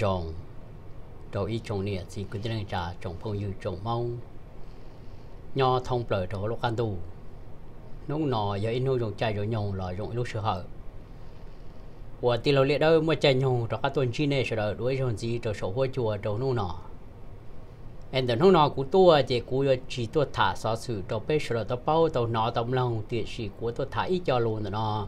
rồng rồi y trồng nịa gì cứ chân trà trồng phong như trồng mong nho thông bờ trồng lúc ăn tù lúc nọ giờ in nuôi trồng chạy rồi nhồng lò rộng lúc sửa hở của tì lầu liệt đâu mà chạy nhồng rồi các tuần chi nè sửa đỡ đuổi rồi gì rồi sổ hoa chùa trồng nô nọ em 等 lúc nọ cú tua chỉ cú cho chỉ tua thả xó xử trồng bê sửa tao bao tao nọ tao lòng tiệt sĩ cú tua thả ít cho luôn rồi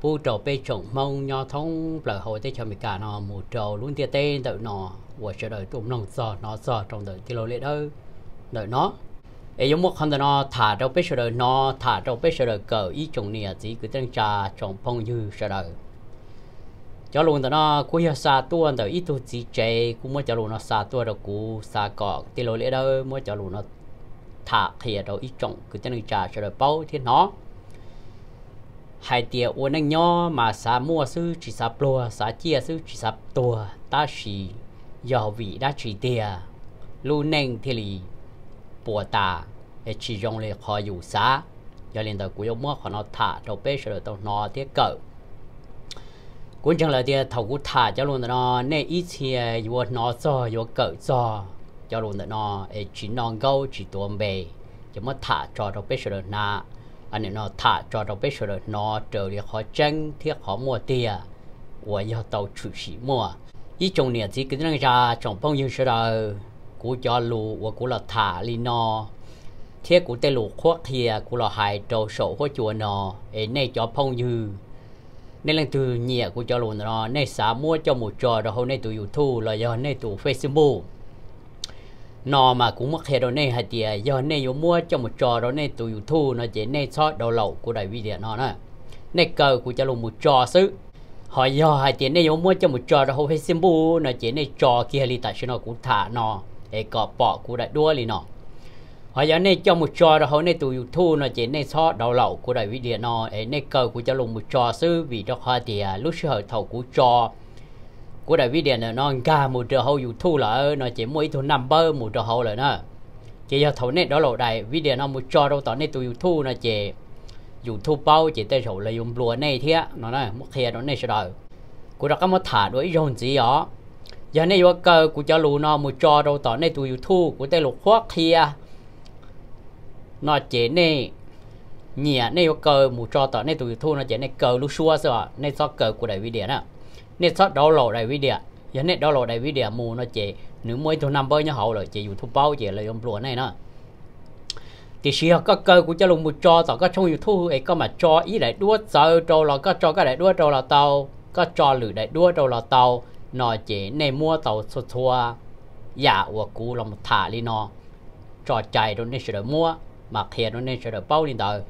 phụ trợ bê chồng mong nho thông lời hội tới cho mình cả nó mù trò luôn tia tên đợi nó và chờ đợi tụm lòng sò nó sò trong đợi kilo lệ đâu đợi nó ấy giống một con nó thả trong bê chờ nó thả trong bê chờ cờ ý chồng nè gì cứ tên cha chồng phong như chờ đợi cho luôn đợi nó cú hiểu xa tua đợi ít tu chỉ chế cũng mới cho luôn nó xa tua đợi cú xa cọ kilo lệ đâu mới cho luôn nó thả thì đâu ít chồng cứ tên cha chờ đợi bao thiên nó hai tia u anh nho mà sa mua sư chỉ xá plua xá chia sư chỉ xá tua ta chỉ do vi đã chỉ tia lu neng thi li bùa ta để chỉ dùng để khó dụ xá do liền tới cuối ông mua kho nó thả đầu bê rồi tao nó tiết cỡ cũng chẳng là tia thầu cú thả cho luôn nó nè ít thì vô nó cho vô cỡ cho cho luôn nó chỉ non gấu chỉ tuôn bề cho mất thả cho đầu bê rồi na อันนี้เนาะถ้าจอดเราไปเฉลยเนาะเจอเรียกขอเจ้งเทียขอมัวเตียวายาช到处去มัวอี่จงเนี่ยจีกินนังจาจงพงยิงเฉลยกูจอรู้ว่ากูเราถ่าลีนอเทียกูเตลูกควกเทียกูเราหายโาโสหัวจัวนอเอ็นในจอพงยือในเรื่องตัวเนี่ยกูจะรู้นอในสามมัวจมูจอเราในตัวยูทูบเราในตัวเฟซบุ๊ก nó mà cũng mất hết rồi này hay tiền giờ này yo mua cho một trò rồi này tụi thu nó chỉ này sót đầu lậu của đại vi điện nó nè này cờ của cho luôn một trò xứ họ giờ hay tiền này yo mua cho một trò rồi hầu hết xem bu nó chỉ này trò kia li tại nó cũng thả nó để cọ bỏ của đại đua li nó họ giờ này cho một trò rồi hầu này tụi thu nó chỉ này sót đầu lậu của đại vi điện nó ấy này cờ của cho luôn một trò xứ vì đó họ tiền lúc sơ thầu của trò của đại video này nó cả một trò hậu dù thu là nó chỉ mỗi thu bơ một trò hậu là nó chỉ cho thấu nét đó lộ đại điện nó một trò đâu tỏ này tôi thu nó chỉ dù thu bao chỉ tay sổ là dùng lúa này thế nó nói một khi nó này sẽ đời của đó có một thả đối rồi gì đó giờ này vô cơ của cho lù nó một trò đâu tỏ này tôi dù thu của tay lục khoác kia nó chỉ này nhẹ này vô cơ một trò tỏ này tôi dù thu nó chỉ này cờ lù xua sợ này do cờ của đại video đó nên sót đổ lộ đại video giờ nên đổ lộ đại video mù nó chị nếu mới thu năm bơi nhớ hậu rồi chị youtube bao chị là ông lúa này nó thì xí có cơ của cho lùng một cho tao có trong youtube ấy có mà cho ý lại đua sợ trâu là có cho cái lại đua trâu là tao có cho lử lại đua trâu là tao nó chị nên mua tàu số xua dạ của cú là một thả đi nó cho chạy rồi nên sẽ được mua mà thiệt rồi nên sẽ được bao đi đời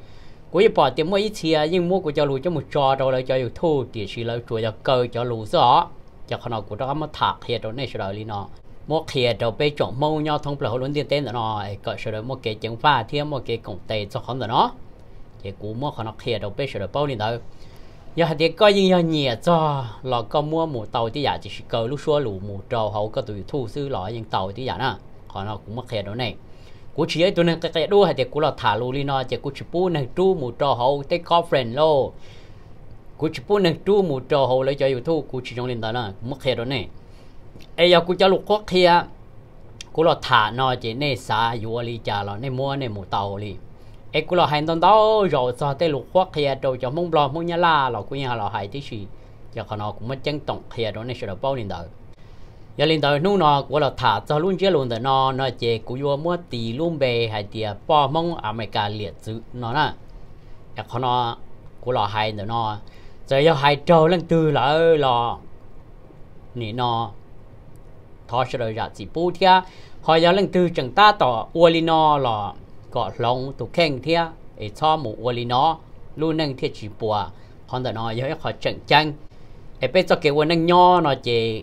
của bỏ tiền mua ít chia nhưng mua của cho lù cho một trò đâu là cho yêu thu thì chỉ là chủ cho cơ cho lù rõ cho con nào của đó mà thạc hết rồi này rồi đi nó mua kia đâu bây chỗ mâu nhau thông bảo luôn tiền tên rồi nó cỡ rồi mua cái chứng pha thêm mua cái công tệ cho con rồi nó thì cú mua con nó kia đâu bây rồi bao nhiêu đâu giờ thì coi như nhẹ cho là có mua một tàu thì giả chỉ cơ lúc xua lù một trầu hậu có tụi thu sư lõi nhưng tàu thì giả nè còn nó cũng mất kia đâu này cú chỉ ấy tôi nên cái cái đua hay thì cú là thả lù đi nó chỉ cú chỉ bu nên tru một trò hậu tới friend lô cú chỉ bu nên tru một trò hậu lấy cho yêu thu cú chỉ trong linh đó là mất khe đó nè ai giờ cú cho lục quốc kia cú là thả nó chỉ nè xa yêu li cha là nè mua nè một tàu li ai cú là hành tông đó rồi sao tay lục quốc kia rồi cho mông bò mông nhá la là cú nhà là hay tí gì giờ còn nó cũng mất chân tổng kia đó nè sẽ là bao linh đời giờ lên tới nô nó của là thả cho luôn chế luôn tới nó nó chế của vua mua tì luôn bề hay tiệt bỏ mông America liệt dữ nó nà, cái con nó của là hay nữa nó giờ giờ hay trâu lên từ là là nị nó thọ sẽ rồi ra chỉ bù thia họ giờ lên từ chẳng ta tỏ uoli nó là có lòng tụ khen thia để cho một uoli nó luôn nâng thia chỉ bùa họ tới nó giờ họ chẳng chăng để bây cho cái uoli nó nhò nó chế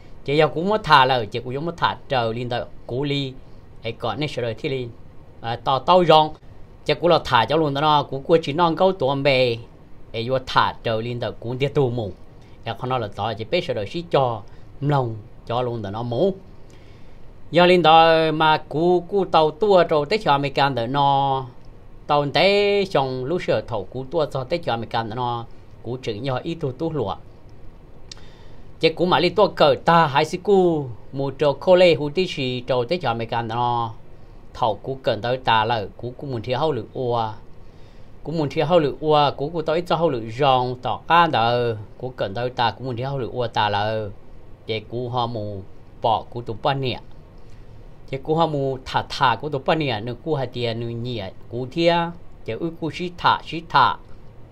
chỉ giờ cũng mất thà là chỉ cũng giống mất thà trở liên tới cú li ấy còn nên sửa thì liên, à, ờ, tao tao giòn, chỉ cũng là thả cho luôn đó nó cũng của chỉ non câu tuồng bề ấy vô thả trở liên tới cũng tiệt tu mù ấy dạ, còn nó là tao chỉ biết sửa chỉ cho lòng cho luôn đó nó mù giờ liên đó mà cú cú tàu tua rồi tới cho mấy can đó nó tàu tới trong lúc sửa thầu cú tua cho tới cho mấy can đó nó cú chữ nhỏ ít tu tu lụa chế cú mà li tua cờ ta hai sĩ cú mù trò cô lê hú tí xì trò tế cho mấy cam nó thầu cú cần tới ta là cú cú muốn thiếu hâu lực ua cú muốn thiếu hâu lực ua cú cú tới cho hâu lực rong tỏ ca đờ cú cần tới ta cú muốn thiếu hâu lực ua ta là chế cú họ mù bỏ cú tụ ba nè chế cú họ mù thả thả cú tụ ba nè nữa cú hạt tiền nữa nhỉ cú thia chế ư cú xí thả xí thả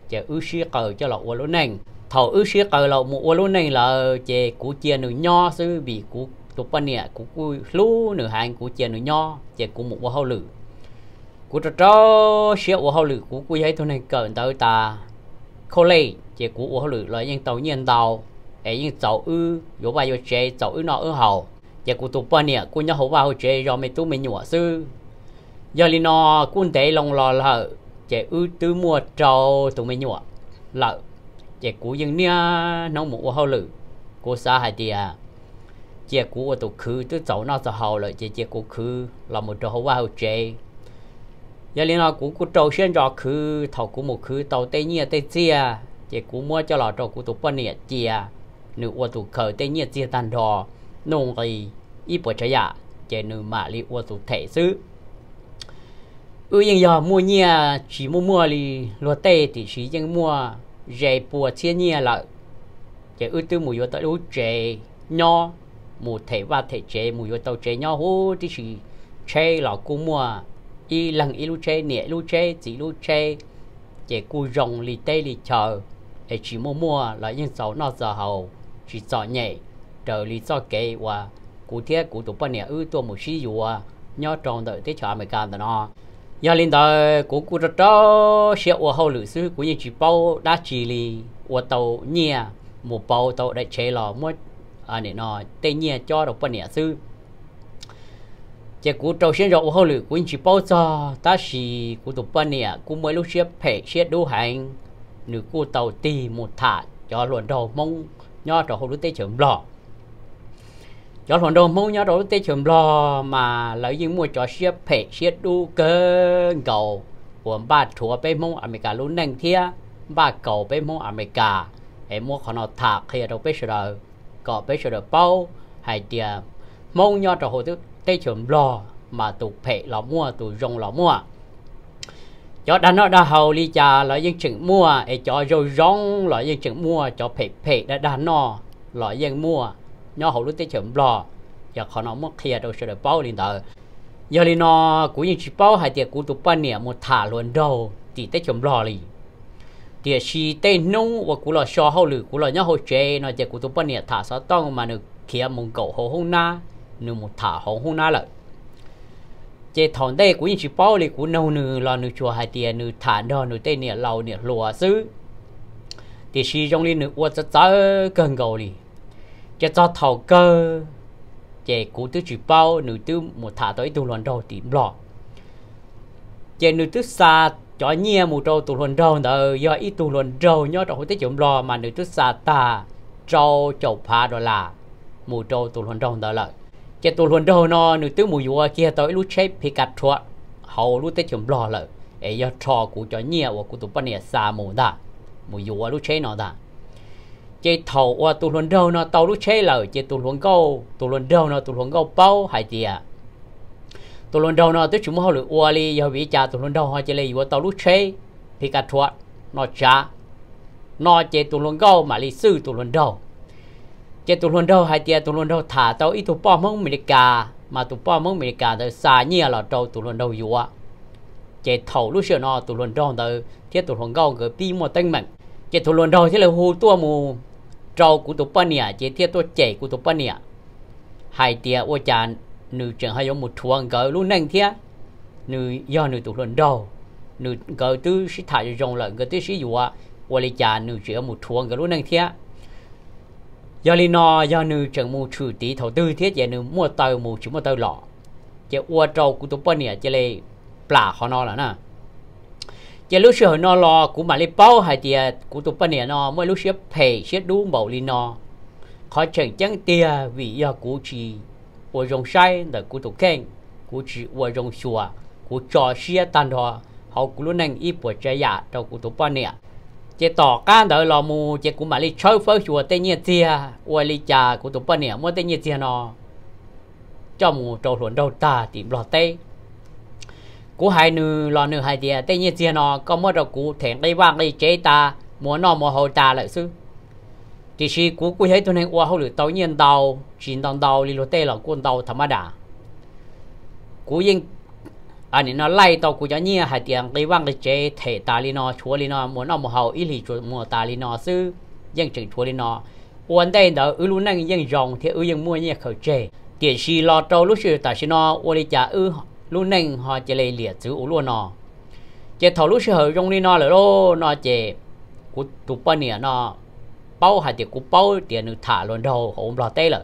chế ư xí cờ cho lọ ua lỗ nành thầu ư xí cờ lầu một ô luôn này là chè cú chia nửa nho sư bị cú tụp bên nè cú cú lú nửa hàng cú chia nửa nho chè cú một ô hậu lử cú trò trò xí ô hậu lử cú cú thấy thôi này cờ tới ta khô lê chè cú ô hậu lử là những tàu nhiên tàu ấy những tàu ư vô bài vô chè tàu ư nọ ư hậu chè cú tụp bên nè cú nhớ hậu vào chè do mấy tú mấy nhụa sư giờ li nọ cún tế lòng lò lợ chè ư tứ mua trâu tụi mấy nhụa lợ chỉ cú dân nia nông mũ hậu lử cú xa hai tia chỉ cú ở tổ khứ tức cháu nó sẽ hậu rồi chè chỉ cú khứ là một trò hoa hậu chế giờ liên là cú cú trâu xuyên trò khứ thầu cú một khứ tàu tây nia tây chia chỉ cú mua cho lò trò cú tổ bận nhiệt chia dạ. nữ ở tổ khởi tây nia chia tan đò nông gì y bữa chơi à chỉ nữ mà li ở tổ thể xứ ư yên giờ mua nia chỉ mua mua li lúa tê thì chỉ yên mua rẻ bùa chia nhia là chế ưu tư mùi vô tới ưu chế nho mù thể và thể chế mùi vô tàu chế nho hú thì chỉ chế là cú mùa y lần y lu chế nhẹ lu chế chỉ lu chế chế cú rồng lì tê lì chờ để chỉ mua mùa là những sáu nó giờ hầu chỉ sợ nhẹ trở lì cho kê và cụ thiết cụ tụ bao nhẹ ưu tua mù xí dù nho tròn đợi thế chờ mày càng tao nó nhà linh đó của cố cho đó sẽ ô hậu lịch sử của những chỉ bao đã chỉ lì ô tàu nhia một bao tàu để chế lò mua à này nó tên nhia cho được bao nhia sư chỉ cố trâu xe rồi ô hậu lữ của những chỉ bao cho ta chỉ của tụ bao nhia cố mới lúc xe phải xe đu hành nữ cố tàu tì một thả cho luận đầu mong nho trò hậu lữ tây trưởng lò cho phần đồ mua nhau đó tê chấm lo mà lấy những mua cho xe phê xe đu cơ cầu của ba chúa bê mông America luôn nâng thia ba cầu bê mông America em mua khó nó thạc khi ở đâu bê sờ có bê sờ bao hay tiền mua nhau cho hồ tức tê chấm lo mà tụ phê lọ mua tụ rong lọ mua cho đàn nó đã hầu lý trà là những chuyện mua để cho rồi rong là những chuyện mua cho phê phê đã đàn nó là những mua nhớ hậu lúc tới chậm lò giờ khó nó mất khía đâu sẽ được bao lên đó giờ liền nó cũng như chỉ bao hai tiệc cũng tụ ban nè một thả luôn đầu thì tới chậm lò liền tiệc xì tên nung và cũng là cho hậu lử cũng là nhớ hậu chế nó tiệc cũng tụ ban nè thả sao tông mà nó khía mông cầu hậu hông na nửa một thả hậu hông na lại chế thằng đây cũng chỉ bao liền cũng nâu nửa là nửa chùa hai tiệc nửa thả đó nửa tên nè lầu nè lùa xứ thì xì trong liền nửa uất rất cần cầu liền cho cho thầu cơ chế cụ tư chỉ bao nữ tư một thả tới tu luận đầu tìm lọ chế nữ tư xa cho nhia một trâu tu luận đầu nợ do ít tu luận đầu nhớ trong hội tới chủng lọ mà nữ tư xa ta trâu chầu phá đó là một trâu tu luận đầu nợ lợi chế tu luận đầu nó nữ tư mùi vua kia tới lúc chế phi cắt thua hầu lúc tới chủng lọ lợi ấy do trò cụ cho nhia của cụ tu bắn nè xa mù đã mùi vua lúc chế nó đã chế thầu qua tu luận đâu nó tàu lúc chế là chế tu luận câu tu luận đâu nó tu luận câu bao hay gì à tu luận đâu nó tức chúng họ lựa qua li giờ bị cha tu luận đâu họ chế lấy qua tàu lúc chế thì cả thuật nó cha nó chế tu luận câu mà lý sư tu luận đâu chế tu luận đâu hay tiền tu luận đâu thả tàu ít tu bỏ mông cả mà tu bao mông Mỹ cả thì xa nhiều là tàu tu luận đâu yếu chế thầu lúc xưa nó tu luận đâu từ chế tu luận câu cứ đi một tên mình chế tu luận đâu thế là hù tua mù trâu của tụ bận nè chỉ thiết tôi chạy của tụ bận nè hai tia ô chán nữ trường hay một thuần gỡ luôn nâng thia nữ do nữ tụ luận đầu nữ gỡ tư sĩ thải rồng lợn gỡ tư sĩ dùa à. ô lý chán nữ trường một thuần gỡ luôn nâng thia do lý no do nữ trường một chủ tí thầu tư thiết vậy nữ mua tàu mù chú mua tàu lọ à, chỉ ô trâu của tụ bận nè chỉ lấy bả họ nó là nè giờ lúc xưa nó lo cũng mà lấy bao hay thì cũng tụi bên này nó mới lúc xưa phải xưa đủ bảo lý nó khó chẳng chẳng tia vì giờ cũng chỉ ở trong sai là cũng tụi khen cũng chỉ ở trong xua cũng cho xưa tan đó họ cũng luôn năng ít bỏ trái giả dạ đâu cũng tụi bên này chỉ tỏ can đỡ lo mù chỉ cũng mà lấy chơi phơi xua tên nhiệt tia ở lý trà cũng tụi bên này mới tây nhiệt tia nó cho mù trâu luận đầu ta tìm lo tây cú hai nữ lo nữ hai địa tây nhiên tia nó có một đầu cú thèn đây vang đây chế ta muốn nó mua hồ ta lại sư chỉ khi cú cú hết tuần này qua hậu lửa tàu nhiên tàu chín tàu tàu đi lô tê là quân tàu thầm đà cú yên anh à, ấy nó lại tàu cú cho nhiên hai tiền đây vang đây chế thể ta đi nó chúa đi nó muốn nó mua hồ ít lì chúa mua ta đi nó sư yên chừng chúa đi nó uốn đây đó ư luôn năng yên rồng thì ư yên mua nhiên khởi chế tiền si lo trâu lúc sư ta si nó uốn đi trả ư lúc nâng họ chỉ lấy liệt chữ ủ luôn nó chỉ thầu lúc sửa rong đi nó là lô nó chỉ cú tụ bao nè nó bao hay thì cú bao tiền nó thả luôn đầu ôm lọt tay là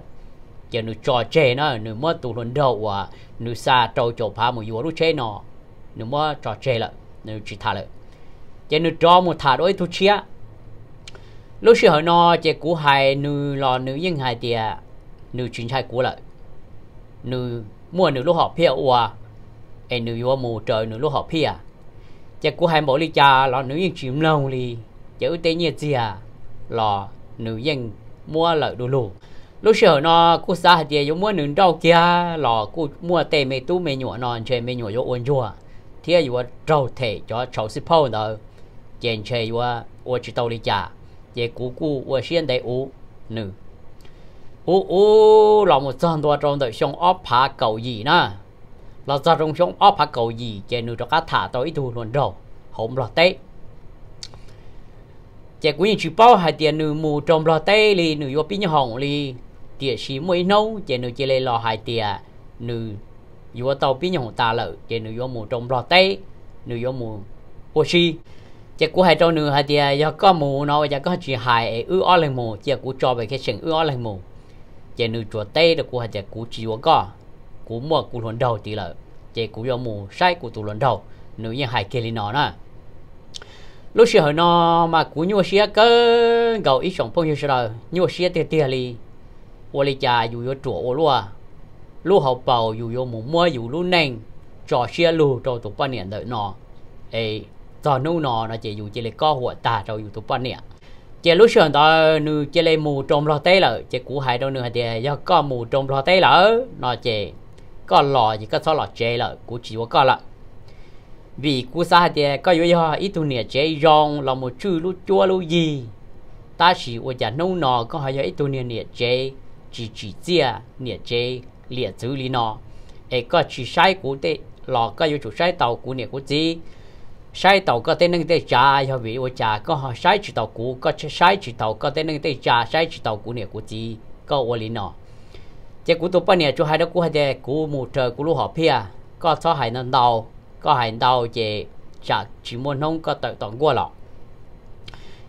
chỉ nó cho chê nó nó mất tụ luôn đầu à nó sa trâu chỗ pha một yếu lúc chê nó nó mất cho chê là nó chỉ thả lại chỉ nó cho một thả đôi thu chia lúc sửa nó chỉ cú hay nó lò nó yên hay thì nó chính hay cú lại nó mua nó lúc họ phiêu à ai nữ vô mù trời nữ lúc họ pia à? chắc của hai bộ ly cha là nữ yên chìm lâu li chữ ưu tế nhiệt gì à là nữ yên mua lợi đồ lù lúc sợ nó cô xa hạt dìa giống mua nữ đau kia là cô mua tê mê tú mê nhụa non chơi mê nhụa vô ôn chua thì là vô trâu thể cho cháu xếp hâu nữa chèn chơi vô vô chỉ tàu ly cha chả cú cú vô xuyên đầy ú nữ ú ú là một chân đua trong đời xong óp phá cầu gì nữa là ra rong xuống óp hạt cầu gì chè nụ cho cá thả tới thu luôn rồi hôm là tết chè quý chị bao hai tiền nụ mù trong là tết li nụ vô pin hồng li tiền xí mới nâu, chè nụ chè lê lò hai tiền nụ vô tàu pin hồng ta lợ chè nụ vô mù trong là tết nụ vô mù ô chi chè cú hai trâu nụ hai tiền do có mù nó giờ có chị hai ư ó lên mù chè cú cho về khách sừng ư ó lên mù chè nụ chuột tết được cú hai chè cú chỉ vô có cú mùa cú luận đầu thì là chế cú do mù sai cú tụ luận đầu nếu như hai kia nó nè lúc xưa nó mà cú nhua xia cơ gầu ít sống phong như sao rồi nhua xia tiền tiền li ô li cha dù vô chỗ ô lúa lúa hậu bầu dù vô mù mua dù lúa neng cho xia lù trò tụ ba niệm đợi nó ê trò nu nó nó chế dù chế lấy ta trò dù tụ ba niệm chế lúc xưa đó nu chế lấy mù trồng lo tê lợ chế cú hai đâu nữa thì do co mù trồng lo tê lợ nó chế ก็หล่อยี่ก็ซ้อหล่อเจเลยกูจีว่าก็ละวีกูซาเดียก็ยุ่ยฮออีตุเนี่ยเจยองเราโมชื่อลูจัวลูยีตาสีว่าจะนุ่งนอก็หายอีตุเนี่ยเนี่ยเจจีจีเจียเนี่ยเจเหลี่ยจื้อลีนอเอก็จีใช้กูเตหล่อก็อยู่จุดใช้เตากูเนี่ยกูจีใช้เตาก็เต้นนึงเตจ่าอย่าวีว่าจ่าก็ใช้จีเตากูก็ใช้จีเตาก็เต้นนึงเตจ่าใช้จีเตากูเนี่ยกูจีก็วลีนอ chế cú tụ bao chú hai đó cú hai đề cú mù trời cú lú họ pia à. có cho hai nâng đầu có hai đầu chế chả chỉ muốn không có tự tổng qua lọ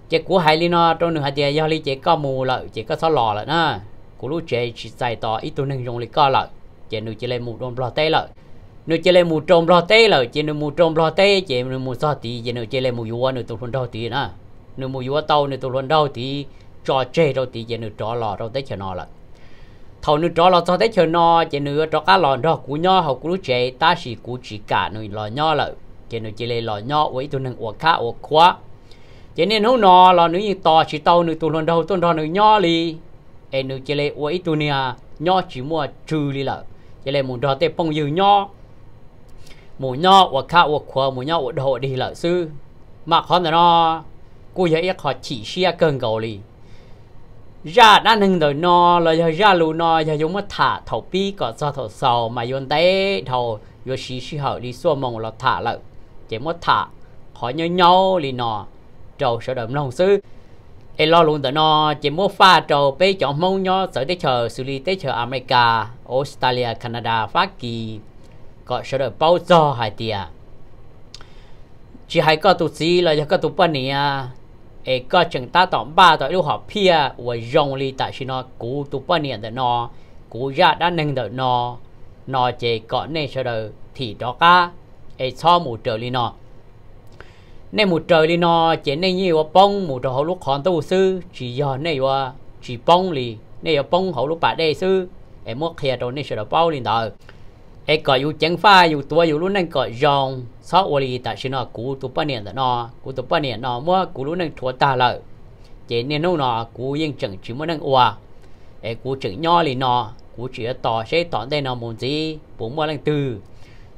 chế cú hai li nó trong đường hai đề do li chế có mù lợi chế có sao lò lợi nè cú lú chế chỉ xài tỏ ít tu nâng dùng li có lợi chế nửa chế lên mù trong lo té lợi nửa chế lên mù trôm lo té lợi chế nửa mù trong lo tê chế nửa mù sao tí chế nửa chế lên mù yua nửa tụ luôn đâu tí nè nửa mù yua tàu nửa tụ luôn đâu tí trò chê đâu tí chế nửa trò lò đâu tê chế nó lợi thầu nữ trò là cho thấy chờ nó chỉ nữ trò cá lòn đó cú nho học cú chế ta chỉ cú chỉ cả nữ lò nho là chỉ nữ chỉ lấy lò nho với tụi nàng ủa cá ủa khóa chỉ nên hú nó là nữ như to chỉ tàu nữ tụi lần đâu tụi đó nữ nho li em e nữ chỉ lấy ủa tụi nè nho chỉ mua trừ li là chỉ lấy muốn đó tê bông dư nho mù nho ủa cá ủa khóa mù nho ủa đồ đi là sư mà khó nó cô giờ ít họ chỉ xia cơn cầu li ra đã nâng rồi no là giờ ra lù no giờ dùng mà thả thầu pi có do thầu sầu mà dùng tay thầu vừa xí xí hở đi xua mông là thả lợ chỉ mất thả khỏi nhau nhau lì nọ trầu sợ đậm lòng sư e lo luôn tờ no chỉ mua pha trầu bê chọn mông nho sợ tới chờ xử lý tới chờ America Australia Canada Pháp Kỳ có sợ đậm bao giờ hai tia chỉ hai có tụ sĩ là giờ có tụ bận nè ấy có chừng ta tổng ba tội lưu họ pia và rong li tại xin nó cú tu bao nhiêu đó nó cú ra đã nâng đó nó nó chỉ có nên sau đó thì đó cả ấy cho một trời li nó nên một trời li nó chỉ nên như và bông một trời hậu lúc còn tu sư chỉ do này và chỉ bông li này bông hậu lúc bà đây sư ấy muốn kia rồi nên sau đó liền đời ai có dù chẳng pha dù tua dù lúc nãy có dòng sau ô ta xin nó cú tụ ba niệm nó cú tụ ba niệm nó mua cú lúc nãy thua ta lợi chỉ nên nô nó cú yên chẳng chỉ muốn nâng ua ai cú chẳng nhỏ li nó cú chỉ tỏ sẽ tỏ đây nó muốn gì bốn mươi lần tư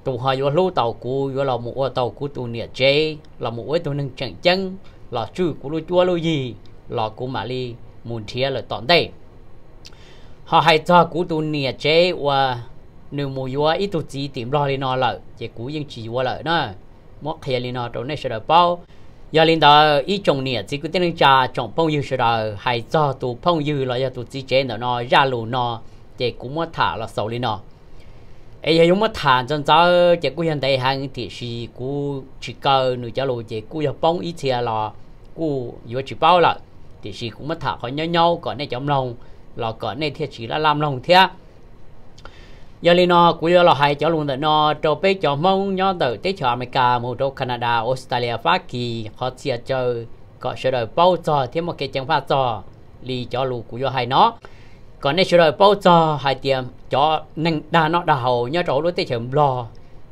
tụ họ vừa lưu tàu cú vừa là một tàu cú tụ niệm chế là một ô tụ nâng chẳng chân là chữ cú lưu chua lưu gì là cú mà li muốn thiệt là tỏ đây họ cho cú tụ niệm chế và nếu mua vua ít tuổi chỉ tìm lo lên nó lợ chỉ cú yên chỉ vua lợ nó mất khi lên nó trong này sẽ bao giờ lên đó ít trồng nè chỉ cứ tiếng cha trồng phong yêu sẽ đó hay cho tụ phong yêu là giờ tụ chỉ chế nó ra lù nó chỉ cú mất thả là sầu lên nó ấy giờ chúng mất thả chân cháu chỉ cú hiện tại hàng thì chỉ cú chỉ cơ nửa cháu lù chỉ cú giờ phong ít xe là cú vừa chỉ bao lợ thì chỉ cũng mất thả khỏi nhau nhau còn này trong lòng là còn này thì chỉ là làm lòng thế giờ li nó của giờ là hai chỗ luôn tại nó cho biết cho mong nhớ từ tới cho America một chỗ Canada Australia Pháp Kỳ họ chia chơi có sửa đổi bao giờ thêm một cái chẳng phát giờ li cho lù của giờ hai nó còn nếu sửa đổi bao giờ hai tiệm cho nâng đà nó đà hậu nhớ chỗ luôn tới chấm lo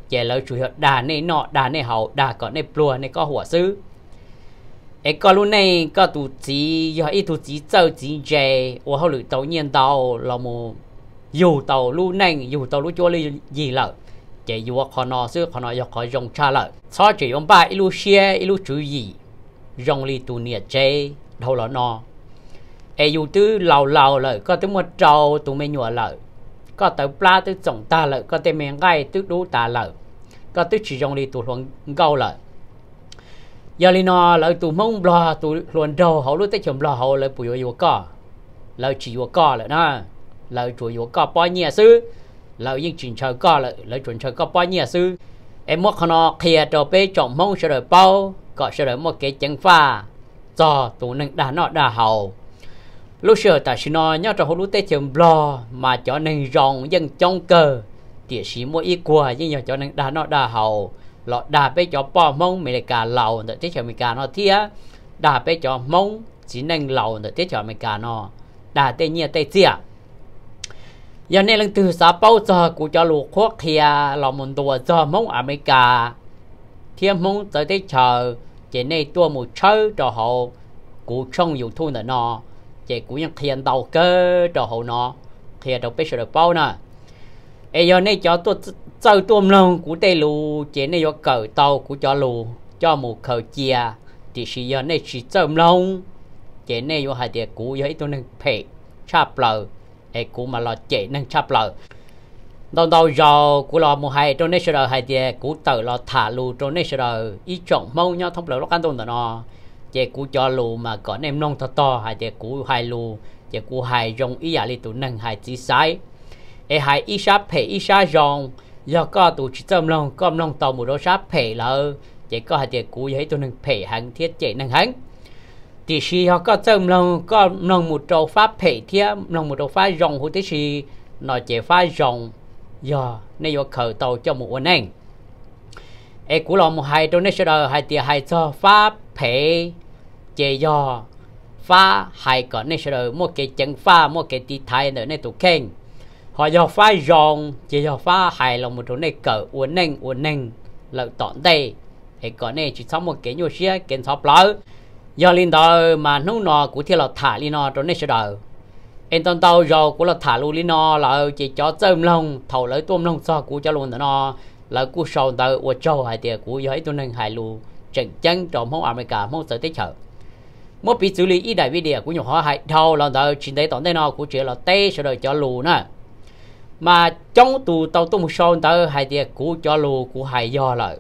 chạy lời chủ hiệu đà này nọ đà này hậu đà có này plua này có หัว sư ไอ้ก็รู้ในก็ตัวจีอย่าไอ้ตัวจีเจ้าจีเจว่าเขาหรือเจ้าเงียนเตาเราโม dù tàu lu neng dù tàu lu chua li gì lợ chỉ dù họ nó xứ họ nó yêu họ dùng cha lợ sau chỉ ông ba ilu xe ilu chữ gì dùng li tu nia chế đâu là nó ai dù tư lầu lầu lợ có tới một trâu tụi mình nhua lợ có tới pla tới trồng ta lợ có tới miệng gai tới đu ta lợ có tới chỉ dùng li tu luồng gâu lợ giờ li nó lợ tụi mông lo tụi luồng đầu hậu lúc tới chồng lo hậu lợ bùi yêu có chỉ yêu có lợ lời chủ yếu có bao nhiêu sư lời những chuyện chờ có lời lời chuyện chờ có bao nhiêu sư em mất nó kia cho bé chọn mong sẽ đợi bao có sẽ đợi một cái chân pha cho tụ nâng đà nó đà hậu lúc xưa ta xin nói nhau cho hồ lúa tê chìm lo mà cho nên rồng dân trong cờ địa sĩ mua ít quà nhưng nhờ cho nên đà nó đà hậu lọ đà bé cho bò mong mình cả lầu nữa thế cho mình cả nó thía đà bé cho mong chỉ nên lầu nữa thế cho mình cả nó đà tê nhiên tê tiệt giờ này từ sao bao giờ cũng cho lục quốc kia là một đùa giờ mong America thiên mong tới đây chờ chỉ này tua một chơi cho họ cũng trong dù thu nữa nó chỉ cũng ยัง thiên đầu cơ cho họ nó thì đầu bây giờ được bao nè ấy giờ này cho tôi sau tuôn lòng của tây lù chế này do cờ tàu của cho lù cho một khẩu chia thì chỉ giờ này chỉ chậm lòng chế này do hai tiệc của giấy tôi nên phải chạp ai cũng mà lo chế nâng chắp lo, đồng đầu giờ của lo một hai trong national hai tiề của tự lo thả lù trong national ý trọng mâu nhau thông lợ lo căn tồn nó chế của cho lù mà còn em nông to to hai tiề của hai lù chế của hai rong ý giả li tu nâng hai chỉ sai ai hai ý sa phê ý sa rong giờ có tu chỉ tâm long có long tàu một đôi sa phê lợ chế có hai tiề của giấy tu nâng phê hàng thiết chế nâng hàng thì si họ có tâm lòng có lòng một trâu pháp thể thia lòng một trâu pháp rồng hồ tí si nó chỉ phá rồng giờ nên giờ khởi tàu cho một anh em ai cũng lòng một hai trong nên sẽ đòi hai tia hai cho pháp thể chế giờ phá hai còn nên sẽ đòi một cái chân phá một cái tì thái nữa nên tụ khen họ giờ phá rồng chế giờ phá hai lòng một chỗ này cỡ uốn anh uốn neng lợi tọn đây ai còn nên chỉ sống một cái nhiều xe kiến thọ lỡ do linh đó mà nó nọ của thiên là thả linh nọ rồi nên sẽ đỡ em tao tao rồi của là thả luôn linh nọ là chỉ cho tôm lông thầu lấy tôm lông sao của cho luôn nó là của sầu tao của châu hai tiền của giấy tôi nên hai luôn chẳng chẳng trong mong America mong sở tích chợ, một bị xử lý ý đại video của nhiều họ hại đầu là tao chỉ thấy tổn thế nọ của chỉ là tê sẽ đợi cho luôn nè mà trong tù tao tôi một sầu tao hai tiền của cho luôn của hai do lại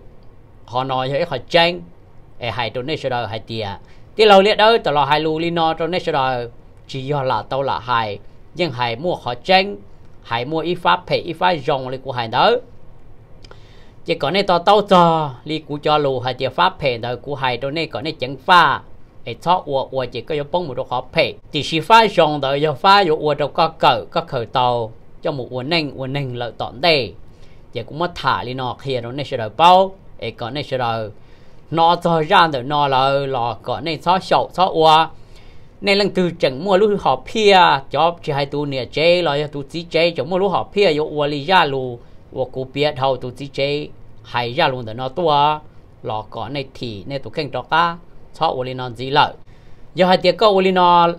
họ nói thế họ tranh ai hai donation hai tiền thì lâu liệt đó tao là hai lù lino trong nét rồi chỉ do là tao là hai nhưng hai mua họ tranh hai mua y pháp phải y pháp rồng lấy của hai đó chỉ còn này tao tao cho li của cho lù hai chỉ pháp phải đó của hai trong này còn này chẳng pha ai cho ua ua chỉ có yếu một đồ khó phải chỉ chỉ pháp rồng đó yếu pháp yếu ua đâu có cỡ có khởi tàu cho một ua nành ua nành lợi tọn đây chỉ cũng mất thả li nọ kia trong này sẽ rồi bao ai còn này sẽ rồi nó cho ra được nó là là có nên xóa sầu xóa oa nên lần từ chẳng mua lúc họ pia cho chỉ hai tu nè chế là tu chỉ chế chẳng mua lúc họ pia yo oa li ra lu oa cụ biết thâu tu chỉ chế hai ra luôn rồi nó tua là có nên thì nên tu khen cho ta xóa oa li nó gì lợi giờ hai tiệc có oa li non,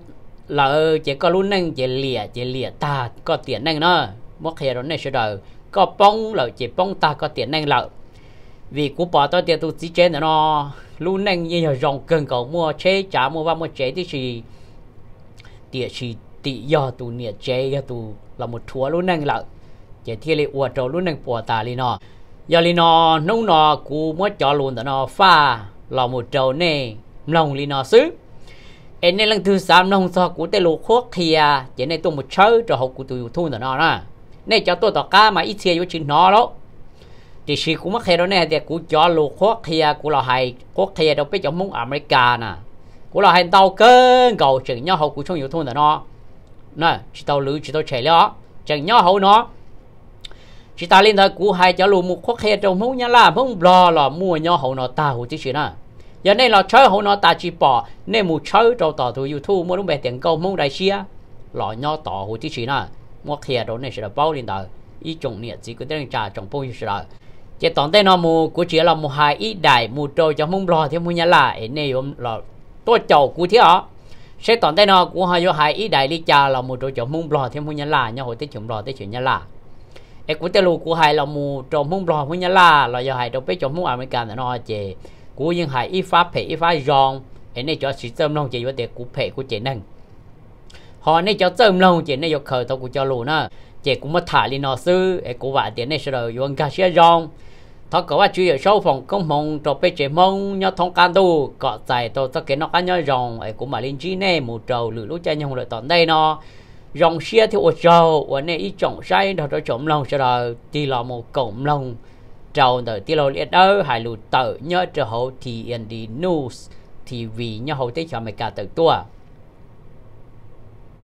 là ờ, chỉ có luôn nâng chỉ lìa chỉ lìa ta có tiền nâng nó mất hè rồi nên sẽ đợi, có bông là chỉ bông ta có tiền nâng lợi vì cụ bỏ tôi tiền tôi chỉ chết nữa nó luôn nên như là rồng cần cầu mua chế trả mua vào mua chế thì chỉ địa chỉ tỷ giờ tụ nhiệt chế giờ tụ là một thua luôn nên là chế thì lấy uo trâu luôn nên bỏ ta li nó giờ li nó nung nó cụ mua cho luôn đó nó pha là một trâu nè lòng li nó xứ em nên lần thứ sáu nông so cụ tê lô khuất kia chế này tôi một chơi rồi học cụ tụ thu đó nó nè nên cho tôi tỏ cá mà ít xe vô chuyện nó đó thì sĩ cũng mắc hay đó nè thì cũng cho lù quốc kia của là hay quốc kia đâu biết giống muốn ở Mỹ America nè của là hay tàu cơn cầu chừng nhau hậu của trong nhiều thôn là nó nè chỉ tàu lưỡi chỉ tàu chạy đó chừng nhau hậu nó chỉ ta lên thời của hai cho lù một quốc kia trong muốn nhá là muốn lo là mua nhau hậu nó ta hậu chỉ sĩ nè giờ này là chơi hậu nó ta chỉ bỏ nên một chơi trong tàu tụi YouTube muốn đúng bè tiền câu muốn đại xia lọ nhau tàu hậu chỉ sĩ nè mua kia đó này sẽ là bao lên thời, ý chung nhiệt chỉ có tiếng trả chủng bông như thế chế tón tên nó mù của chị là một hai ít đại mù trâu cho mông lo thì mù nhà là này ông là tôi chầu của thế ạ, sẽ tón tên nó của hai vô hai ít đại đi cha là mù trâu cho mông lo thì mù nhà là nhau hồi tới chủng lo tới chuyện nhà là e của tê lù của hai là mù trâu mông lo mù nhà là là do hai đâu biết cho mông american nó chế của những hai ít pháp phải ít pháp giòn e này cho system nó chế vô tiền của phải của chế năng họ này cho tôm lâu chị này cho khởi tao của cho lù nữa chị cũng mất thả lên nó sư ấy cũng vạ tiền này sẽ rồi dùng cà xia giòn thọ có ว่า chủ ở sâu phòng công mong cho bé chế mong nhớ thông can tu cọ giải tôi tất cả nó cá nhớ rồng ấy cũng mà linh chi nè một trầu lử lúc chơi nhung lại tận đây nó rồng xia thì ô trầu ở này ít trồng say đó đó trồng lòng sau đó thì là một cổng lòng trầu từ thì là liệt đó hai lụ tự nhớ trở hậu thì yên đi news thì vì nhớ hậu tới cho mày cả tự tua